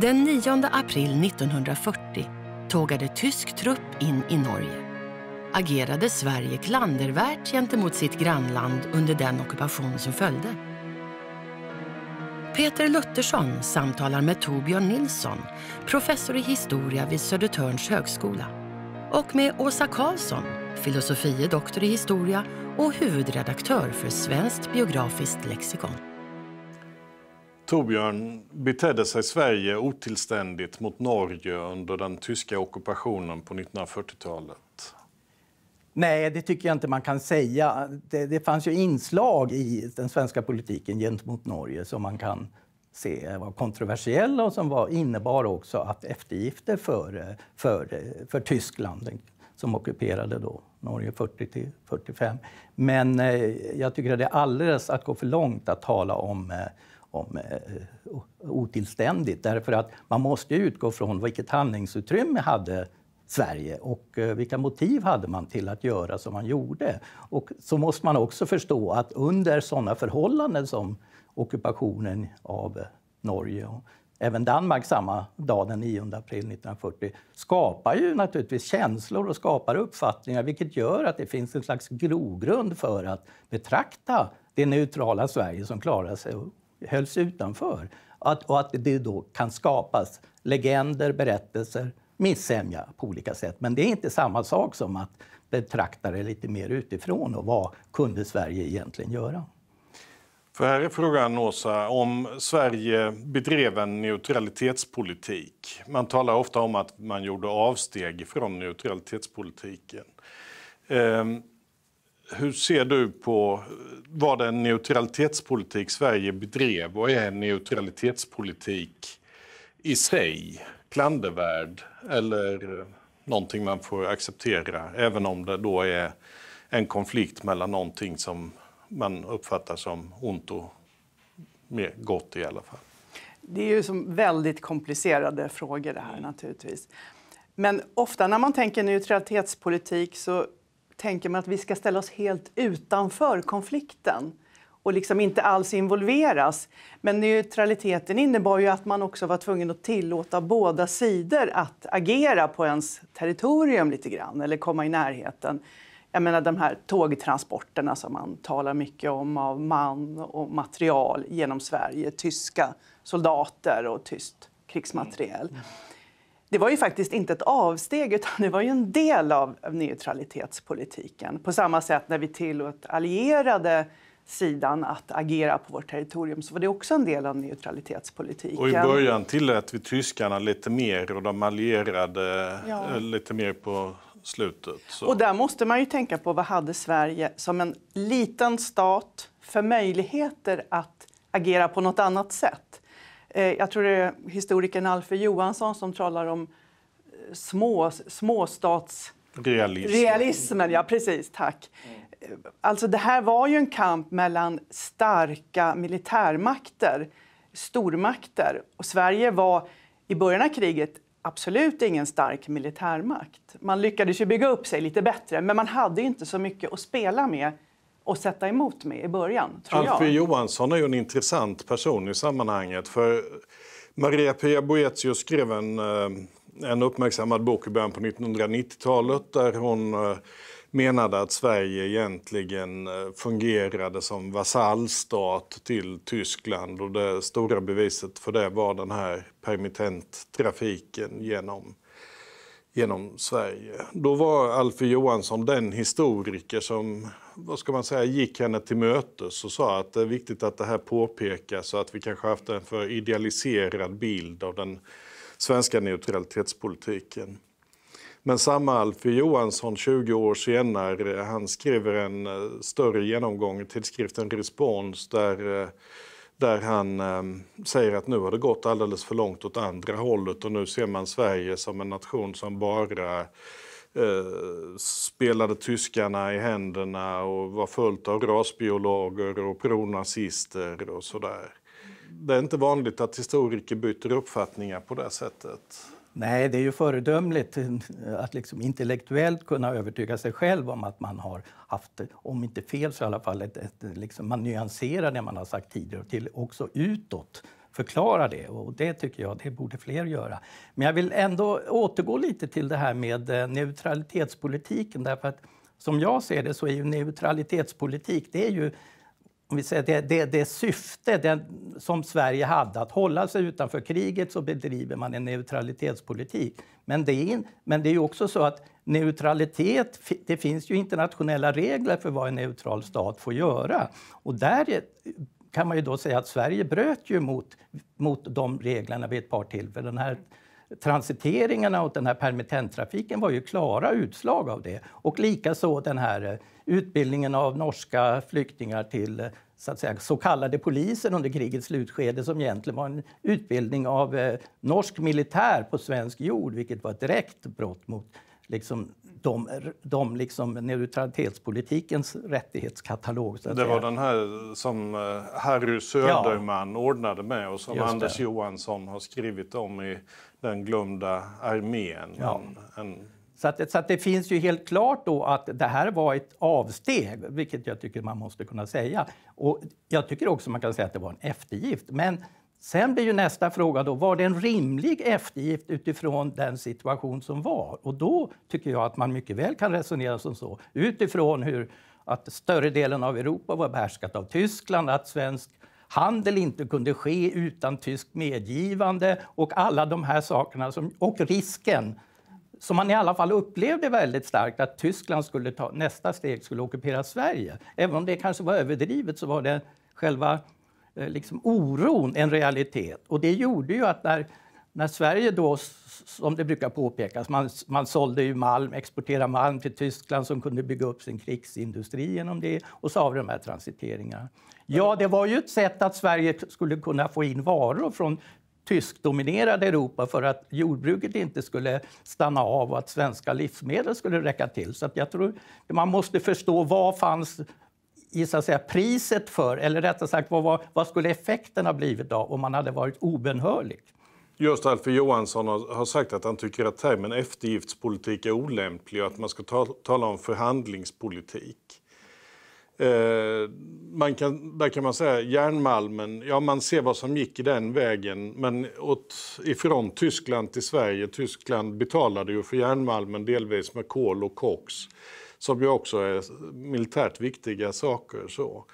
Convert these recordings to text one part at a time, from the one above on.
Den 9 april 1940 tågade tysk trupp in i Norge agerade Sverige klandervärt gentemot sitt grannland under den ockupation som följde. Peter Luttersson samtalar med Torbjörn Nilsson, professor i historia vid Södertörns högskola, och med Åsa Karlsson, filosofie doktor i historia och huvudredaktör för Svenskt biografiskt lexikon. Torbjörn betedde sig Sverige otillständigt mot Norge under den tyska ockupationen på 1940-talet. Nej, det tycker jag inte man kan säga. Det, det, fanns ju inslag i den svenska politiken gentemot Norge som man kan se var kontroversiella och som var, innebar också att eftergifter för, för, för Tyskland som ockuperade då Norge 40 till 45. Men eh, jag tycker att det är alldeles att gå för långt att tala om eh, om eh, otillständigt. Därför att man måste utgå från vilket handlingsutrymme hade Sverige och eh, vilka motiv hade man till att göra som man gjorde? Och så måste man också förstå att under sådana förhållanden som ockupationen av eh, Norge och även Danmark samma dag, den 9 april 1940, skapar ju naturligtvis känslor och skapar uppfattningar vilket gör att det finns en slags grogrund för att betrakta det neutrala Sverige som klarade sig och hölls utanför. Att, och att det då kan skapas legender, berättelser missämja på olika sätt. Men det är inte samma sak som att betrakta det lite mer utifrån och vad kunde Sverige egentligen göra? För här är frågan, Åsa, om Sverige bedrev en neutralitetspolitik. Man talar ofta om att man gjorde avsteg från neutralitetspolitiken. Ehm, hur ser du på, vad det neutralitetspolitik Sverige bedrev och är en neutralitetspolitik i sig? klandervärd eller någonting man får acceptera, även om det då är en konflikt mellan någonting som man uppfattar som ont och mer gott i alla fall. Det är ju som väldigt komplicerade frågor det här mm. naturligtvis. Men ofta när man tänker neutralitetspolitik så tänker man att vi ska ställa oss helt utanför konflikten och liksom inte alls involveras. Men neutraliteten innebar ju att man också var tvungen att tillåta båda sidor att agera på ens territorium lite grann, eller komma i närheten. Jag menar de här tågtransporterna som man talar mycket om av man och material genom Sverige, tyska soldater och tyst krigsmateriel. Mm. Det var ju faktiskt inte ett avsteg, utan det var ju en del av neutralitetspolitiken. På samma sätt när vi tillåt allierade sidan att agera på vårt territorium så var det också en del av neutralitetspolitiken. Och I början tillät vi tyskarna lite mer och de allierade ja. Eh, lite mer på slutet. Så. Och där måste man ju tänka på vad hade Sverige som en liten stat för möjligheter att agera på något annat sätt? Eh, jag tror det är historikern Alfred Johansson som talar om eh, små, småstats... Realismen, ja precis, tack. Mm alltså det här var ju en kamp mellan starka militärmakter, stormakter. Och Sverige var i början av kriget absolut ingen stark militärmakt. Man lyckades ju bygga upp sig lite bättre, men man hade inte så mycket att spela med och sätta emot med i början. Tror Alfie jag. Johansson är ju en intressant person i sammanhanget. För Maria-Pia Boetius skrev en, eh, en uppmärksammad bok i början på 1990-talet där hon eh, menade att Sverige egentligen eh, fungerade som vasallstat till Tyskland och det stora beviset för det var den här permittenttrafiken genom genom Sverige. Då var Alfie Johansson den historiker som vad ska man säga, gick henne till mötes och sa att det är viktigt att det här påpekas så att vi kanske haft en för idealiserad bild av den svenska neutralitetspolitiken. Men samma Alf Johansson, 20 år senare, han skriver en eh, större genomgång i tidskriften Respons där eh, där han eh, säger att nu har det gått alldeles för långt åt andra hållet och nu ser man Sverige som en nation som bara spelade tyskarna i händerna och var fullt av rasbiologer och pronazister och sådär. Det är inte vanligt att historiker byter uppfattningar på det sättet. Nej, det är ju föredömligt att liksom intellektuellt kunna övertyga sig själv om att man har haft, om inte fel så i alla fall, ett, ett, liksom, man nyanserar det man har sagt tidigare till också utåt förklara det och det tycker jag det borde fler göra. Men jag vill ändå återgå lite till det här med eh, neutralitetspolitiken därför att som jag ser det så är ju neutralitetspolitik det är ju om vi säger det, det, det syfte, den, som Sverige hade, att hålla sig utanför kriget, så bedriver man en neutralitetspolitik. Men det är, in, men det är också så att neutralitet, det finns ju internationella regler för vad en neutral stat får göra. Och där kan man ju då säga att Sverige bröt ju mot, mot de reglerna vid ett par tillfällen. Här transiteringarna och den här permittenttrafiken var ju klara utslag av det. Och likaså den här eh, utbildningen av norska flyktingar till så, att säga, så kallade polisen under krigets slutskede som egentligen var en utbildning av eh, norsk militär på svensk jord, vilket var ett direkt brott mot liksom, de, de liksom neutralitetspolitikens rättighetskatalog. det säga. var den här som eh, Harry Söderman ja. ordnade med och som Just Anders det. Johansson har skrivit om i Den glömda armén. Ja. En, en så, att, så att det finns ju helt klart då att det här var ett avsteg, vilket jag tycker man måste kunna säga. Och jag tycker också man kan säga att det var en eftergift. Men sen blir ju nästa fråga då, var det en rimlig eftergift utifrån den situation som var? Och då tycker jag att man mycket väl kan resonera som så, utifrån hur att större delen av Europa var behärskat av Tyskland, att svensk handel inte kunde ske utan tyskt medgivande och alla de här sakerna som, och risken som man i alla fall upplevde väldigt starkt, att Tyskland skulle ta nästa steg skulle ockupera Sverige. Även om det kanske var överdrivet så var det själva eh, liksom, oron en realitet. Och det gjorde ju att när, när Sverige då, som det brukar påpekas, man, man sålde ju malm, exporterade malm till Tyskland som kunde bygga upp sin krigsindustri genom det, och så har vi de här transiteringarna. Ja, det var ju ett sätt att Sverige skulle kunna få in varor från tyskdominerade Europa för att jordbruket inte skulle stanna av och att svenska livsmedel skulle räcka till. Så jag tror man måste förstå vad fanns i så att säga, priset för, eller rättare sagt vad, var, vad skulle effekten ha blivit av om man hade varit obenhörlig? Just Alfie Johansson har sagt att han tycker att termen eftergiftspolitik är olämplig och att man ska ta, tala om förhandlingspolitik. Eh, man kan, där kan man säga järnmalmen, ja man ser vad som gick i den vägen. Men åt, ifrån Tyskland till Sverige, Tyskland betalade ju för järnmalmen delvis med kol och koks som ju också är militärt viktiga saker. Så.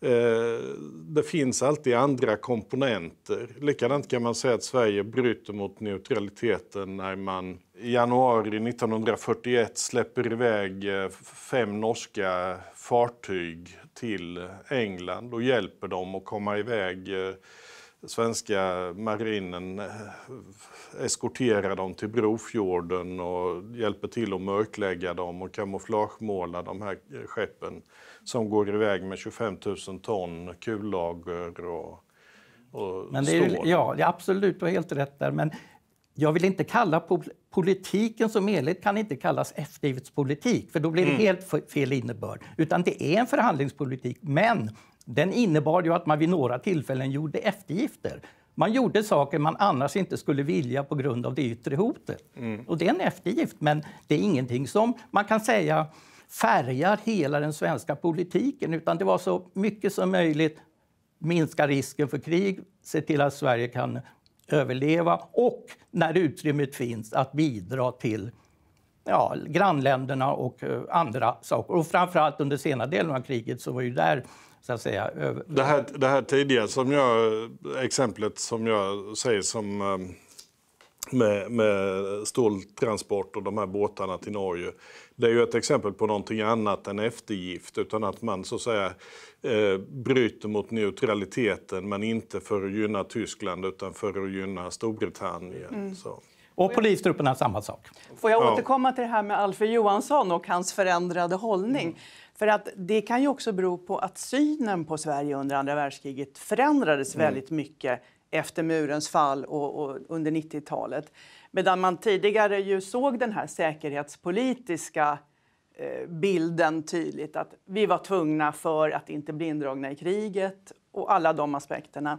Eh, det finns alltid andra komponenter. Likadant kan man säga att Sverige bryter mot neutraliteten när man i januari 1941 släpper iväg eh, fem norska fartyg till England och hjälper dem att komma iväg eh, svenska marinen eh, eskorterar dem till Brofjorden och hjälper till att mörklägga dem och kamouflagemåla de här skeppen som går iväg med 25 000 ton kullager och, och men det är, stål. Ja, det är absolut, du har helt rätt där. Men jag vill inte kalla po politiken som helhet kan inte kallas eftergiftspolitik, för då blir det mm. helt fel innebörd. Utan det är en förhandlingspolitik, men den innebar ju att man vid några tillfällen gjorde eftergifter. Man gjorde saker man annars inte skulle vilja på grund av det yttre hotet. Mm. Och det är en eftergift, men det är ingenting som man kan säga färgar hela den svenska politiken. Utan det var så mycket som möjligt, minska risken för krig, se till att Sverige kan överleva och när utrymmet finns att bidra till ja, grannländerna och eh, andra saker. Och framförallt under senare delen av kriget så var ju där så att säga... Över... Det här, det här tidiga som jag, exemplet som jag säger som eh, med, med ståltransport och de här båtarna till Norge. Det är ju ett exempel på någonting annat än eftergift, utan att man så att säga eh, bryter mot neutraliteten, men inte för att gynna Tyskland utan för att gynna Storbritannien. Mm. Så. Och polistrupperna samma sak. Får jag återkomma till det här med Alfred Johansson och hans förändrade hållning? Mm. För att det kan ju också bero på att synen på Sverige under andra världskriget förändrades mm. väldigt mycket efter murens fall och, och under 90-talet. Medan man tidigare ju såg den här säkerhetspolitiska eh, bilden tydligt att vi var tvungna för att inte bli indragna i kriget och alla de aspekterna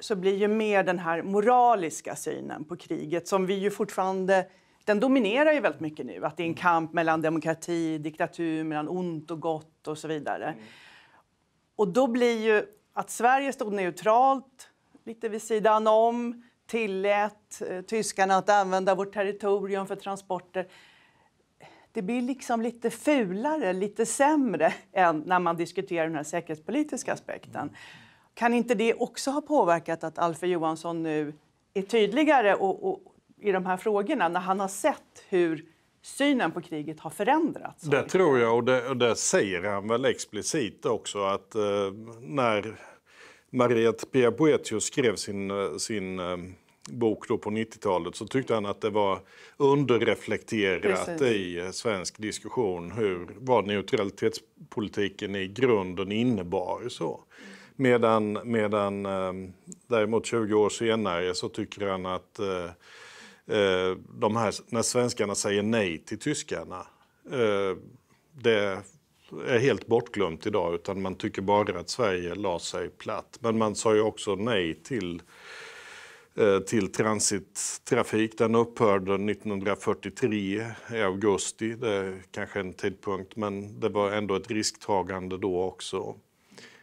så blir ju mer den här moraliska synen på kriget som vi ju fortfarande den dominerar ju väldigt mycket nu. Att det är en mm. kamp mellan demokrati, diktatur, mellan ont och gott och så vidare. Mm. Och då blir ju att Sverige stod neutralt, lite vid sidan om, tillät eh, tyskarna att använda vårt territorium för transporter. Det blir liksom lite fulare, lite sämre än när man diskuterar den här säkerhetspolitiska aspekten. Mm. Kan inte det också ha påverkat att Alfre Johansson nu är tydligare och, och, i de här frågorna när han har sett hur synen på kriget har förändrats? Det tror jag, och det, och det säger han väl explicit också att eh, när Mariette Pia skrev sin, eh, sin eh, bok då på 90-talet så tyckte han att det var underreflekterat Precis. i eh, svensk diskussion hur vad neutralitetspolitiken i grunden innebar. Så. Medan, medan eh, däremot 20 år senare så tycker han att eh, eh, de här, när svenskarna säger nej till tyskarna, eh, det är helt bortglömt idag utan man tycker bara att Sverige la sig platt. Men man sa ju också nej till eh, till transittrafik. Den upphörde 1943 i augusti. Det är kanske en tidpunkt, men det var ändå ett risktagande då också.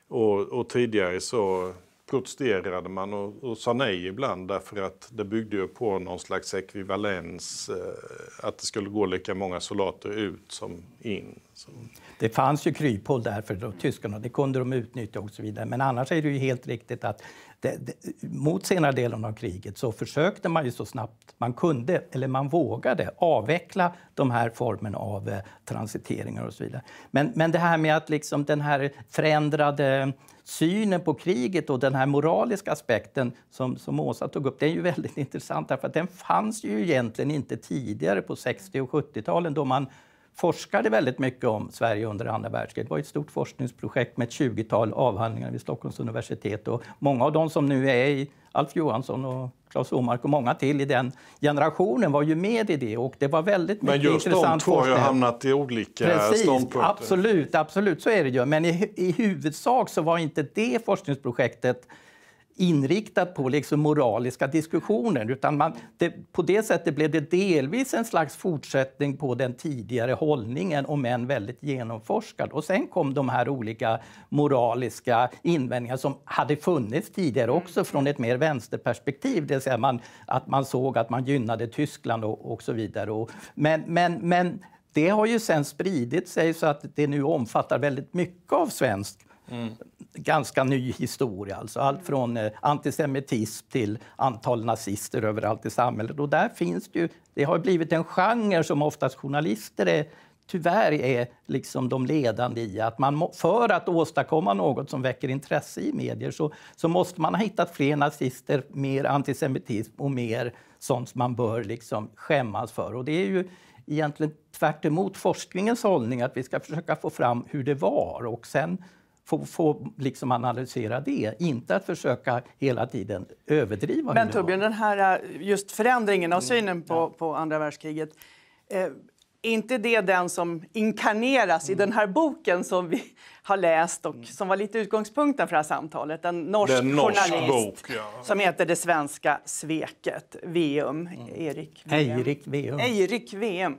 Och, och tidigare så protesterade man och, och sa nej ibland därför att det byggde ju på någon slags ekvivalens, eh, att det skulle gå lika många soldater ut som in. Så. Det fanns ju kryphål där för då, tyskarna, det kunde de utnyttja och så vidare. Men annars är det ju helt riktigt att det, det, mot senare delen av kriget så försökte man ju så snabbt man kunde, eller man vågade, avveckla de här formerna av eh, transiteringar och så vidare. Men, men det här med att liksom den här förändrade synen på kriget och den här moraliska aspekten som, som Åsa tog upp, den är ju väldigt intressant därför att den fanns ju egentligen inte tidigare på 60 och 70-talen då man forskade väldigt mycket om Sverige under andra världskriget. Det var ett stort forskningsprojekt med ett tjugotal avhandlingar vid Stockholms universitet. Och många av de som nu är i Alf Johansson och Claes Omark och många till i den generationen var ju med i det och det var väldigt mycket intressant forskning. Men just de två har ju hamnat i olika Precis, ståndpunkter. Absolut, absolut så är det ju. Men i, i huvudsak så var inte det forskningsprojektet inriktat på liksom moraliska diskussioner. Utan man, det, på det sättet blev det delvis en slags fortsättning på den tidigare hållningen, om än väldigt genomforskad. Och sen kom de här olika moraliska invändningar som hade funnits tidigare också mm. från ett mer vänsterperspektiv, det vill säga man, att man såg att man gynnade Tyskland och, och så vidare. Och, men, men, men det har ju sen spridit sig så att det nu omfattar väldigt mycket av svensk mm ganska ny historia. Alltså allt mm. från eh, antisemitism till antal nazister överallt i samhället. Och där finns det, ju, det har blivit en genre som oftast journalister är, tyvärr är liksom de ledande i. Att man, för att åstadkomma något som väcker intresse i medier så, så måste man ha hittat fler nazister, mer antisemitism och mer sånt som man bör liksom skämmas för. Och det är ju egentligen tvärt forskningens hållning att vi ska försöka få fram hur det var. Och sen få, få liksom analysera det, inte att försöka hela tiden överdriva. Men Torbjörn, den här äh, just förändringen av mm, synen på, ja. på andra världskriget eh, är inte det den som inkarneras mm. i den här boken som vi har läst och mm. som var lite utgångspunkten för det här samtalet? En norsk, norsk journalist bok, ja. som heter Det svenska sveket, VM. E mm. Erik VM. E Eirik VM. E Eirik VM.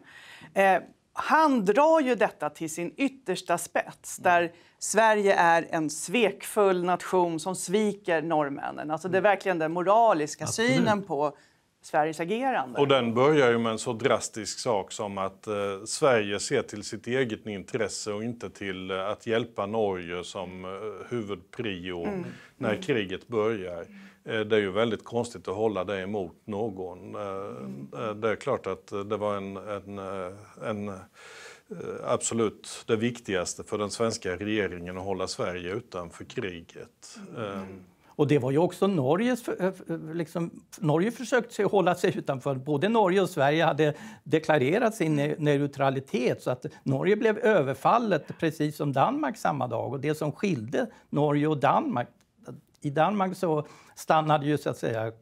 Eh, han drar ju detta till sin yttersta spets mm. där Sverige är en svekfull nation som sviker norrmännen. Alltså det är mm. verkligen den moraliska Absolut. synen på Sveriges agerande. Och den börjar ju med en så drastisk sak som att eh, Sverige ser till sitt eget intresse och inte till eh, att hjälpa Norge som eh, huvudprio mm. när mm. kriget börjar. Eh, det är ju väldigt konstigt att hålla det emot någon. Eh, eh, det är klart att det var en, en, en, absolut det viktigaste för den svenska regeringen att hålla Sverige utanför kriget. Mm. Och det var ju också Norges... Liksom, Norge försökte hålla sig utanför. Både Norge och Sverige hade deklarerat sin neutralitet så att Norge blev överfallet precis som Danmark samma dag. Och det som skilde Norge och Danmark i Danmark så stannade ju så att säga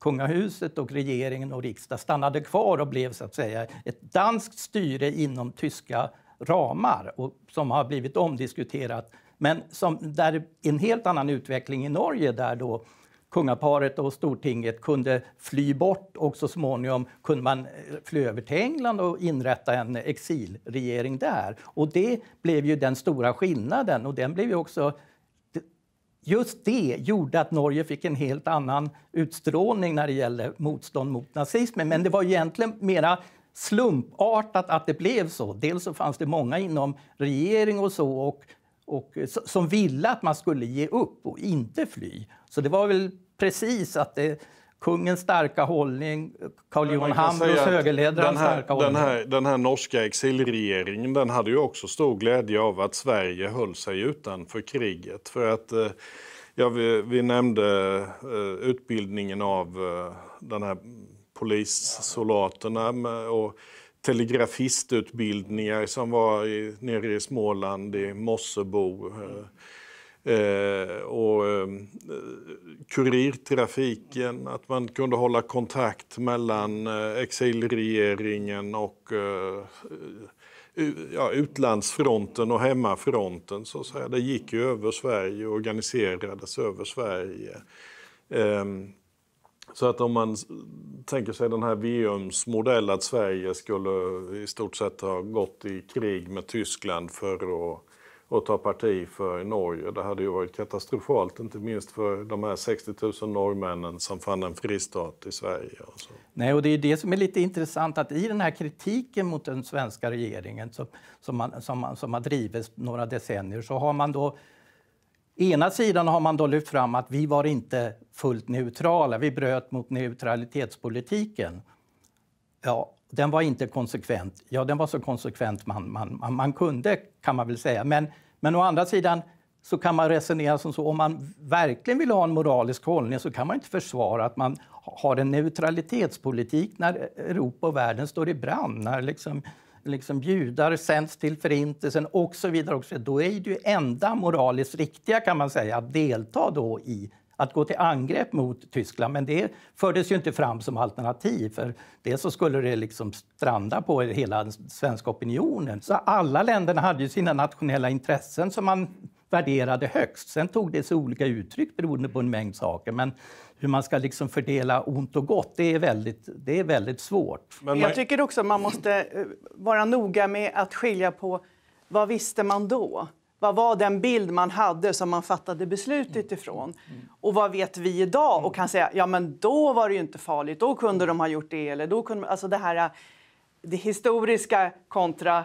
kungahuset och regeringen och riksdagen stannade kvar och blev så att säga ett danskt styre inom tyska ramar och, som har blivit omdiskuterat. Men som, där en helt annan utveckling i Norge där då kungaparet och stortinget kunde fly bort och så småningom kunde man eh, fly över till England och inrätta en exilregering där. Och det blev ju den stora skillnaden och den blev ju också just det gjorde att Norge fick en helt annan utstrålning när det gällde motstånd mot nazismen. Men det var egentligen mera slumpartat att det blev så. Dels så fanns det många inom regering och så och, och, som ville att man skulle ge upp och inte fly. Så det var väl precis att det kungens starka hållning, Carl Johan Hambros högerledarens starka hållning. Den här, den här norska exilregeringen den hade ju också stor glädje av att Sverige höll sig utanför kriget. För att, eh, ja, vi, vi nämnde eh, utbildningen av eh, den här polissoldaterna och telegrafistutbildningar som var i, nere i Småland, i Mossebo. Mm. Eh, och eh, kurirtrafiken, att man kunde hålla kontakt mellan eh, exilregeringen och eh, ja, utlandsfronten och hemmafronten. Så att säga. Det gick ju över Sverige och organiserades över Sverige. Ehm, så att om man tänker sig den här VMs modell att Sverige skulle i stort sett ha gått i krig med Tyskland för att och ta parti för Norge. Det hade ju varit katastrofalt, inte minst för de här 60 000 norrmännen som fann en fristat i Sverige. Och Nej, och det är det som är lite intressant, att i den här kritiken mot den svenska regeringen som, som, man, som, man, som har drivits några decennier, så har man då ena sidan har man då lyft fram att vi var inte fullt neutrala, vi bröt mot neutralitetspolitiken. Ja, den var inte konsekvent. Ja, den var så konsekvent man, man, man kunde, kan man väl säga. Men, men å andra sidan så kan man resonera som så, om man verkligen vill ha en moralisk hållning så kan man inte försvara att man har en neutralitetspolitik när Europa och världen står i brand, när liksom, liksom judar sänds till förintelsen och så vidare. Och så, då är det ju enda moraliskt riktiga kan man säga att delta då i att gå till angrepp mot Tyskland. Men det fördes ju inte fram som alternativ. för Det så skulle det liksom stranda på hela den svenska opinionen. Så alla länderna hade ju sina nationella intressen som man värderade högst. Sen tog det sig olika uttryck beroende på en mängd saker. Men hur man ska liksom fördela ont och gott, det är väldigt, det är väldigt svårt. Men man... Jag tycker också att man måste eh, vara noga med att skilja på vad visste man då? Vad var den bild man hade som man fattade beslutet mm. ifrån? Mm. Och vad vet vi idag? Och mm. kan säga ja men då var det ju inte farligt, då kunde de ha gjort det. Eller då kunde, alltså det här det historiska kontra eh,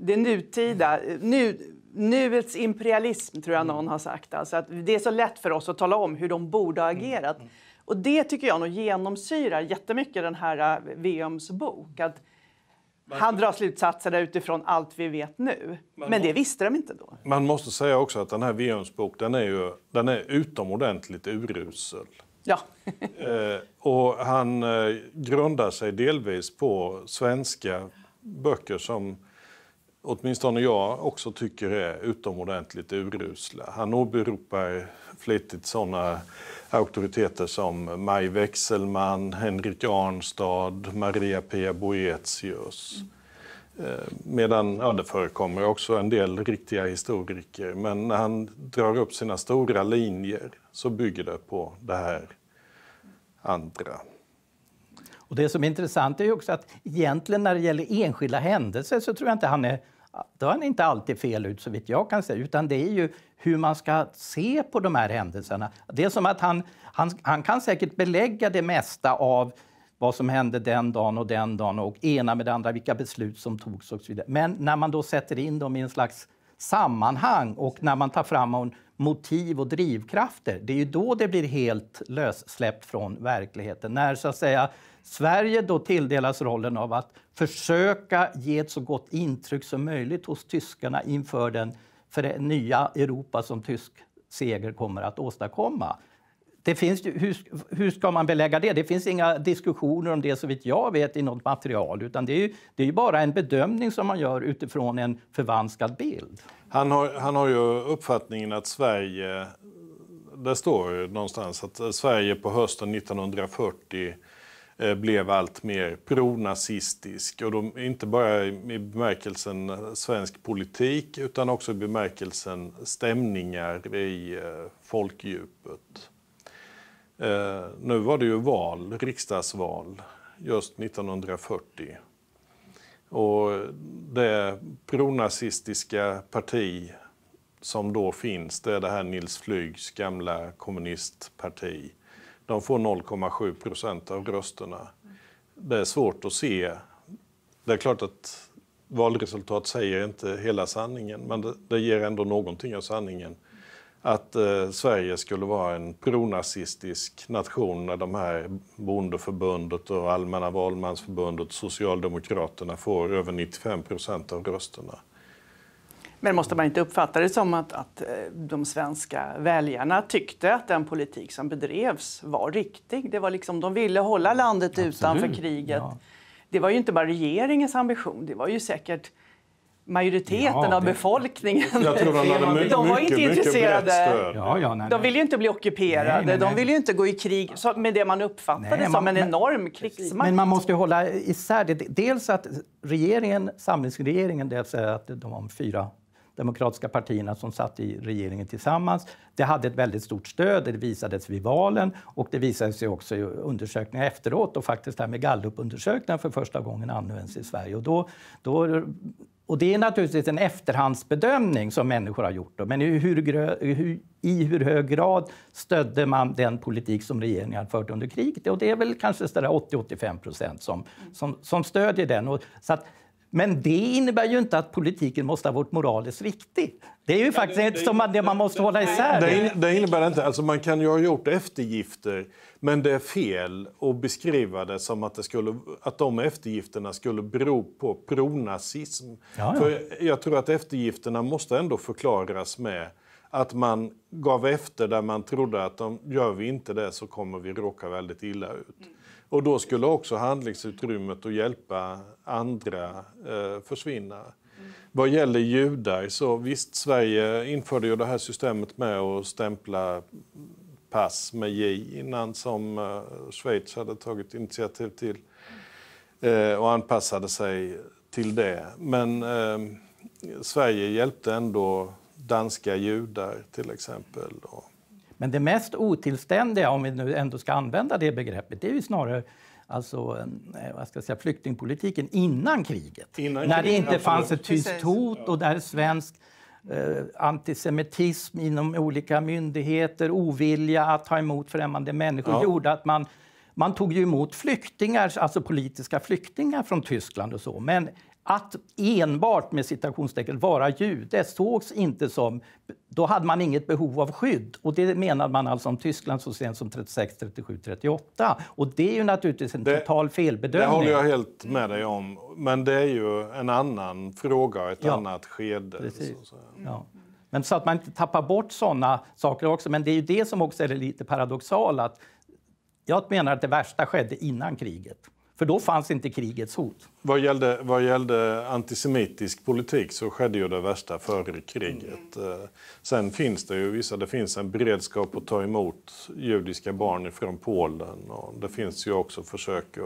det nutida. Eh, nu, nuets imperialism, tror jag någon har sagt. Alltså att det är så lätt för oss att tala om hur de borde ha agerat. Och det tycker jag nog genomsyrar jättemycket den här eh, VMs bok. Att han drar slutsatser utifrån allt vi vet nu. Men, men det visste de inte då. Man måste säga också att den här Veums bok den är, ju, den är utomordentligt urusel. Ja. eh, och han eh, grundar sig delvis på svenska böcker som åtminstone jag också tycker är utomordentligt urusla. Han åberopar flitigt sådana auktoriteter som Maj Wechselmann, Henrik Arnstad, Maria Pia Boetius. Eh, medan, ja det förekommer också en del riktiga historiker, men när han drar upp sina stora linjer så bygger det på det här andra. Och det som är intressant är också att egentligen när det gäller enskilda händelser så tror jag inte han är då är han inte alltid fel ut så vitt jag kan se, utan det är ju hur man ska se på de här händelserna. Det är som att han, han, han kan säkert belägga det mesta av vad som hände den dagen och den dagen och ena med det andra, vilka beslut som togs och så vidare. Men när man då sätter in dem i en slags sammanhang och när man tar fram motiv och drivkrafter, det är ju då det blir helt lössläppt från verkligheten. När så att säga Sverige då tilldelas rollen av att försöka ge ett så gott intryck som möjligt hos tyskarna inför den för det nya Europa som tysk seger kommer att åstadkomma. Det finns, hur, hur ska man belägga det? Det finns inga diskussioner om det så vitt jag vet i något material. Utan det är, ju, det är ju bara en bedömning som man gör utifrån en förvanskad bild. Han har, han har ju uppfattningen att Sverige... det står någonstans att Sverige på hösten 1940 Eh, blev allt mer pronazistisk. Och de, inte bara i bemärkelsen svensk politik utan också i bemärkelsen stämningar i eh, folkdjupet. Eh, nu var det ju val, riksdagsval, just 1940. Och det pronazistiska parti som då finns, det är det här Nils Flygs gamla kommunistparti de får 0,7 procent av rösterna. Det är svårt att se. Det är klart att valresultat säger inte hela sanningen, men det, det ger ändå någonting av sanningen. Att eh, Sverige skulle vara en pronazistisk nation när de här bondeförbundet och allmänna valmansförbundet, Socialdemokraterna, får över 95 procent av rösterna. Men måste man inte uppfatta det som att, att eh, de svenska väljarna tyckte att den politik som bedrevs var riktig? Det var liksom, de ville hålla landet Absolut. utanför kriget. Ja. Det var ju inte bara regeringens ambition, det var ju säkert majoriteten ja, det, av befolkningen. de, de var inte intresserade. Ja, ja, nej, nej. De ville ju inte bli ockuperade, nej, de ville ju inte gå i krig så, med det man uppfattade som man, en enorm krigsmakt. Men man måste ju hålla isär det. Dels att regeringen, samlingsregeringen, det vill säga att de om fyra demokratiska partierna som satt i regeringen tillsammans. Det hade ett väldigt stort stöd, det visades vid valen och det visade sig också i undersökningar efteråt och faktiskt det här med gallupundersökningar för första gången används i Sverige. Och då, då och det är naturligtvis en efterhandsbedömning som människor har gjort. Då. Men i hur, hur, i hur hög grad stödde man den politik som regeringen har fört under kriget? Och det är väl kanske 80-85 procent som, som, som stödjer den. Och, så att, men det innebär ju inte att politiken måste ha varit moraliskt riktig. Det är ju faktiskt det, det, som man, det man måste hålla isär. Det, det innebär inte. Alltså man kan ju ha gjort eftergifter, men det är fel att beskriva det som att, det skulle, att de eftergifterna skulle bero på pronazism. För jag tror att eftergifterna måste ändå förklaras med att man gav efter där man trodde att om gör vi inte det så kommer vi råka väldigt illa ut. Och då skulle också handlingsutrymmet att hjälpa andra eh, försvinna. Mm. Vad gäller judar, så visst, Sverige införde ju det här systemet med att stämpla pass med J innan som eh, Schweiz hade tagit initiativ till eh, och anpassade sig till det. Men eh, Sverige hjälpte ändå danska judar till exempel. Och, men det mest otillständiga, om vi nu ändå ska använda det begreppet, det är ju snarare alltså, eh, vad ska jag säga, flyktingpolitiken innan kriget. Innan när det inte kriget. fanns ett tyst hot och där svensk eh, antisemitism inom olika myndigheter, ovilja att ta emot främmande människor ja. gjorde att man man tog ju emot flyktingar, alltså politiska flyktingar från Tyskland och så. Men att enbart med citationstecken vara jude sågs inte som... Då hade man inget behov av skydd. Och Det menade man alltså om Tyskland så sent som 36, 37, 38. Och Det är ju naturligtvis en det, total felbedömning. Det håller jag helt med dig om. Men det är ju en annan fråga och ett ja, annat skede. Precis. Så mm. ja. Men så att man inte tappar bort såna saker också. Men det är ju det som också är det lite paradoxala. jag menar att det värsta skedde innan kriget. För då fanns inte krigets hot. Vad gällde, vad gällde antisemitisk politik så skedde ju det värsta före kriget. Mm. Eh, sen finns det ju vissa, det finns en beredskap att ta emot judiska barn från Polen och det finns ju också försök att,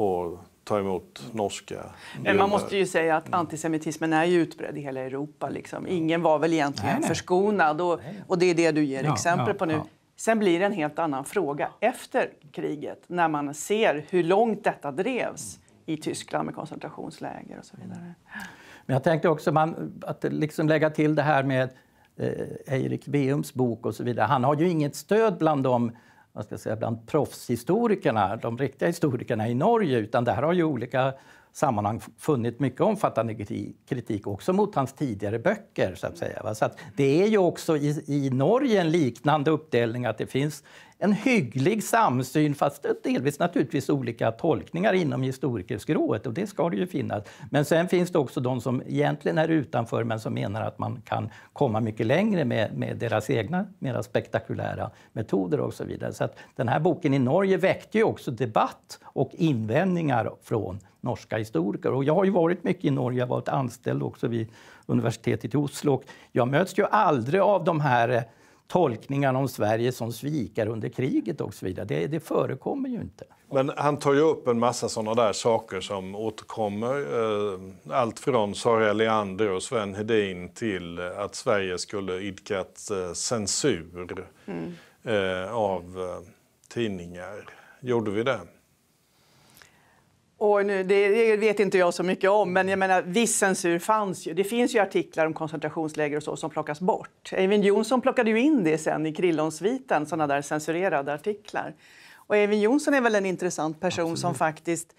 att ta emot norska. Men man måste ju säga att antisemitismen är ju utbredd i hela Europa. Liksom. Ingen var väl egentligen nej, nej. förskonad. Och, och, det är det du ger ja, exempel ja, på nu. Ja. Sen blir det en helt annan fråga efter kriget när man ser hur långt detta drevs i Tyskland med koncentrationsläger och så vidare. Mm. Men jag tänkte också man, att liksom lägga till det här med eh, Eirik Beums bok och så vidare. Han har ju inget stöd bland de vad ska jag säga, bland proffshistorikerna, de riktiga historikerna i Norge, utan det här har ju olika sammanhang funnit mycket omfattande kritik också mot hans tidigare böcker. Så att säga. Så att det är ju också i, i Norge en liknande uppdelning, att det finns en hygglig samsyn, fast delvis naturligtvis olika tolkningar inom historikerskrået, och det ska det ju finnas. Men sen finns det också de som egentligen är utanför, men som menar att man kan komma mycket längre med, med deras egna mera spektakulära metoder och så vidare. Så att den här boken i Norge väckte ju också debatt och invändningar från norska historiker. Och jag har ju varit mycket i Norge, jag har varit anställd också vid universitetet i Oslo. och jag möts ju aldrig av de här eh, tolkningar om Sverige som svikare under kriget och så vidare. Det, det förekommer ju inte. Men han tar ju upp en massa sådana där saker som återkommer. Eh, allt från Sara Leander och Sven Hedin till eh, att Sverige skulle idkat eh, censur mm. av tidningar. Gjorde vi det? Och nu, det, vet inte jag så mycket om, men jag menar, viss censur fanns ju. Det finns ju artiklar om koncentrationsläger och så som plockas bort. Eivind Johnson plockade ju in det sen i Krillonsviten, sådana där censurerade artiklar. Och Eivind Johnson är väl en intressant person Absolut. som faktiskt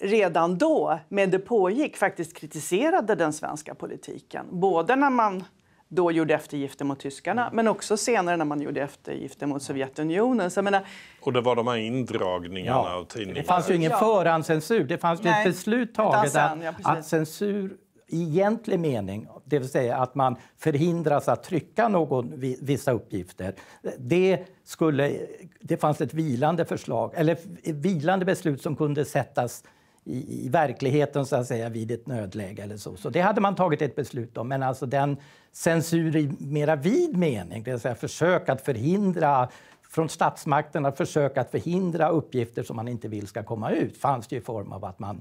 redan då, med det pågick, faktiskt kritiserade den svenska politiken. Både när man då gjorde eftergifter mot tyskarna, mm. men också senare när man gjorde eftergifter mot Sovjetunionen. Så menar... Och det var de här indragningarna ja. av tidningar. Det fanns ju ingen ja. förhandscensur. Det fanns Nej. ett beslut taget att, ja, att censur i egentlig mening, det vill säga att man förhindras att trycka någon, vissa uppgifter. Det, skulle, det fanns ett vilande förslag, eller vilande beslut som kunde sättas i, verkligheten så att säga vid ett nödläge eller så. Så det hade man tagit ett beslut om. Men alltså den censur i mera vid mening, det vill säga försök att förhindra från statsmakterna försök att förhindra uppgifter som man inte vill ska komma ut fanns det i form av att man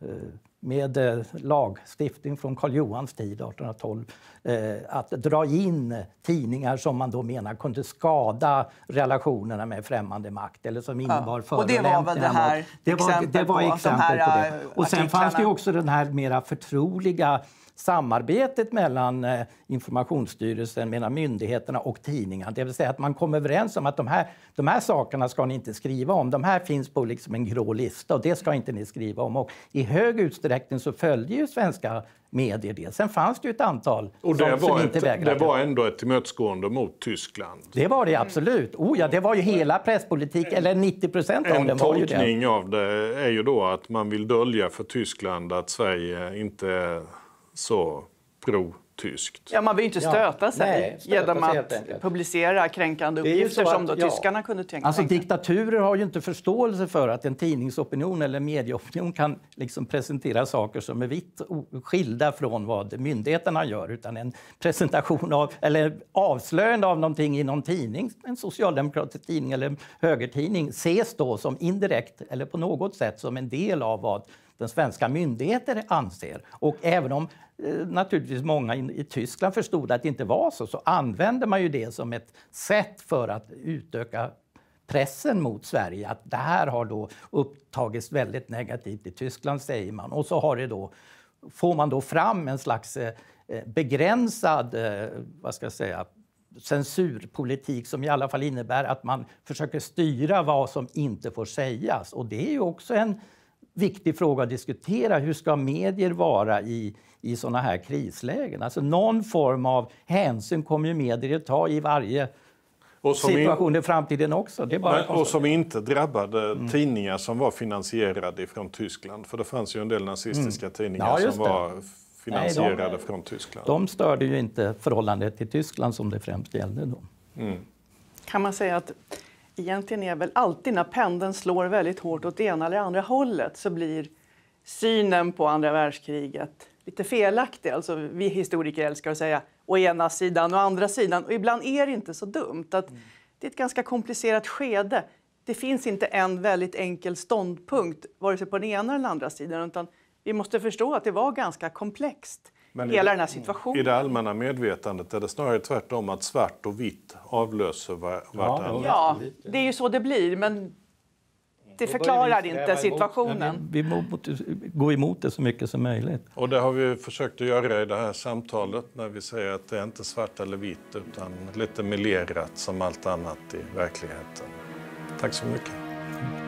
eh, med eh, lagstiftning från Karl Johans tid, 1812, eh, att dra in tidningar som man då menar kunde skada relationerna med främmande makt eller som innebar förolämpningar. Och det var väl det här mot, på, på det. Eh, och sen fanns det också den här mera förtroliga samarbetet mellan eh, Informationsstyrelsen, mellan myndigheterna och tidningarna. Det vill säga att man kom överens om att de här, de här sakerna ska ni inte skriva om. De här finns på liksom en grå lista och det ska inte ni skriva om. Och I hög utsträckning så följde ju svenska medier det. Sen fanns det ju ett antal och det som, var som inte ett, vägrade. Det var ändå ett tillmötesgående mot Tyskland? Det var det absolut. Oh ja, det var ju hela presspolitiken, eller 90 procent av den var ju det. En tolkning av det är ju då att man vill dölja för Tyskland att Sverige inte så pro Tyskt. Ja, man vill ju inte stöta sig Nej, stöta genom sig att publicera kränkande uppgifter att, som då ja. tyskarna kunde tänka. Alltså diktaturer har ju inte förståelse för att en tidningsopinion eller medieopinion kan liksom presentera saker som är vitt skilda från vad myndigheterna gör. Utan en presentation av, eller avslöjande av någonting i någon tidning, en socialdemokratisk tidning eller högertidning, ses då som indirekt eller på något sätt som en del av vad den svenska myndigheter anser. Och även om eh, naturligtvis många i, Tyskland förstod att det inte var så, så använde man ju det som ett sätt för att utöka pressen mot Sverige att det här har då upptagits väldigt negativt i Tyskland, säger man. Och så har det då, får man då fram en slags eh, eh, begränsad vad ska jag säga, censurpolitik som i alla fall innebär att man försöker styra vad som inte får sägas. Och det är ju också en viktig fråga att diskutera. Hur ska medier vara i, i såna här krislägen? Alltså någon form av hänsyn kommer ju medier att ta i varje situation i, i framtiden också. Nej, och som inte drabbade mm. tidningar som var finansierade från Tyskland. För det fanns ju en del nazistiska mm. tidningar ja, som var finansierade Nej, de, från Tyskland. De störde ju inte förhållandet till Tyskland som det främst gällde då. Mm. Kan man säga att egentligen är väl alltid när pendeln slår väldigt hårt åt det ena eller andra hållet så blir synen på andra världskriget lite felaktig. Alltså, vi historiker älskar att säga å ena sidan och andra sidan. Och ibland är det inte så dumt. Att Det är ett ganska komplicerat skede. Det finns inte en väldigt enkel ståndpunkt vare sig på den ena eller andra sidan. Utan vi måste förstå att det var ganska komplext. Men hela i, den här situationen. I det allmänna medvetandet är det snarare tvärtom att svart och vitt avlöser vartannat. Ja, det är ju så det blir. Men det förklarar inte situationen. vi gå emot det så mycket som möjligt. Och det har vi försökt att göra i det här samtalet när vi säger att det är inte svart eller vitt utan lite melerat som allt annat i verkligheten. Tack så mycket.